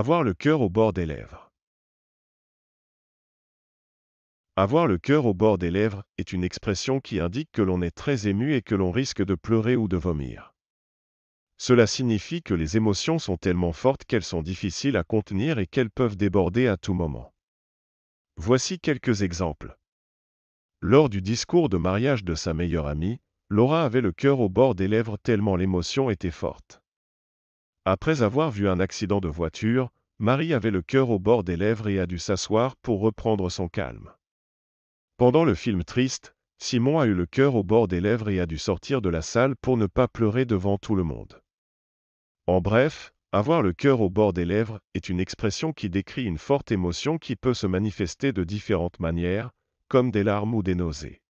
Avoir le cœur au bord des lèvres. Avoir le cœur au bord des lèvres est une expression qui indique que l'on est très ému et que l'on risque de pleurer ou de vomir. Cela signifie que les émotions sont tellement fortes qu'elles sont difficiles à contenir et qu'elles peuvent déborder à tout moment. Voici quelques exemples. Lors du discours de mariage de sa meilleure amie, Laura avait le cœur au bord des lèvres tellement l'émotion était forte. Après avoir vu un accident de voiture, Marie avait le cœur au bord des lèvres et a dû s'asseoir pour reprendre son calme. Pendant le film triste, Simon a eu le cœur au bord des lèvres et a dû sortir de la salle pour ne pas pleurer devant tout le monde. En bref, avoir le cœur au bord des lèvres est une expression qui décrit une forte émotion qui peut se manifester de différentes manières, comme des larmes ou des nausées.